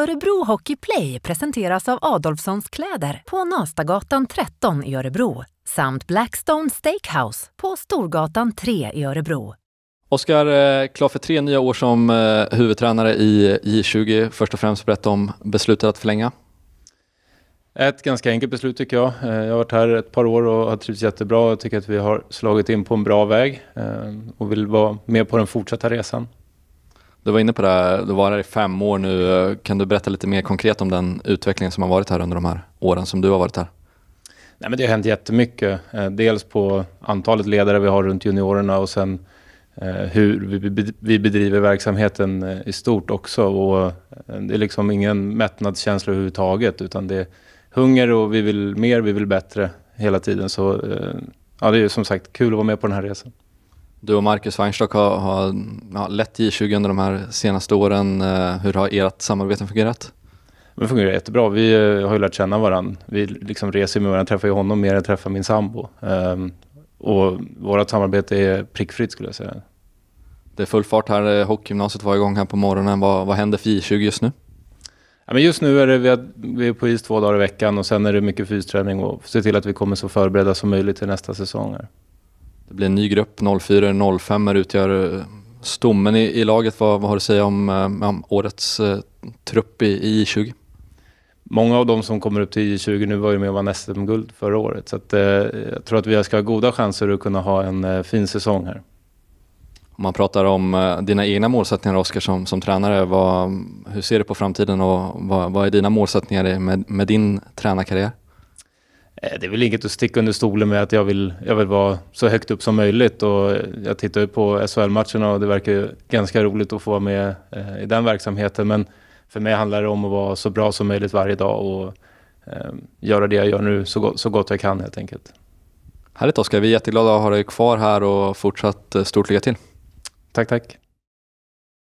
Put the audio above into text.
Örebro Hockey Play presenteras av Adolfssons kläder på Nastagatan 13 i Örebro samt Blackstone Steakhouse på Storgatan 3 i Örebro. Oskar, eh, klar för tre nya år som eh, huvudtränare i J20. Först och främst, berätta om beslutet att förlänga. Ett ganska enkelt beslut tycker jag. Eh, jag har varit här ett par år och har trivts jättebra. Jag tycker att vi har slagit in på en bra väg och vill vara med på den fortsatta resan. Du var inne på det, här. du var här i fem år nu. Kan du berätta lite mer konkret om den utvecklingen som har varit här under de här åren som du har varit här? Nej, men det har hänt jättemycket. Eh, dels på antalet ledare vi har runt juniorerna och sen eh, hur vi bedriver verksamheten eh, i stort också. Och det är liksom ingen mättnadskänsla överhuvudtaget utan det är hunger och vi vill mer, vi vill bättre hela tiden. Så ja, det är som sagt kul att vara med på den här resan. Du och Marcus Weinstock har, har ja, lett J20 under de här senaste åren. Eh, hur har ert samarbete fungerat? Det fungerar jättebra. Vi eh, har ju lärt känna varandra. Vi liksom reser med varandra. Jag träffar ju honom mer än jag träffar min sambo. Ehm, och vårt samarbete är prickfritt skulle jag säga. Det är full fart här. Eh, hockeygymnasiet var igång här på morgonen. Vad, vad händer för J20 just nu? Ja, men just nu är det, vi, har, vi är på is två dagar i veckan och sen är det mycket fysträning och se till att vi kommer så förberedda som möjligt till nästa säsong. Här. Det blir en ny grupp, 04 05 utgör eh, stommen i, i laget. Vad, vad, har du att säga om, eh, om årets eh, trupp i I20? Många av de som kommer upp till J20 nu var ju med och vann SM-guld förra året. Så att, eh, jag tror att vi ska ha goda chanser att kunna ha en eh, fin säsong här. Om man pratar om eh, dina egna målsättningar Oskar som, som tränare, vad, hur ser du på framtiden och vad, vad är dina målsättningar med, med din tränarkarriär? Eh, det är väl inget att sticka under stolen med att jag vill, jag vill vara så högt upp som möjligt. Och jag tittar ju på SHL-matcherna och det verkar ju ganska roligt att få vara med eh, i den verksamheten. Men för mig handlar det om att vara så bra som möjligt varje dag och ehm, göra det jag gör nu så gott, så gott jag kan helt enkelt. Härligt Oskar, vi är jätteglada att ha dig kvar här och fortsatt eh, stort lycka till. Tack, tack.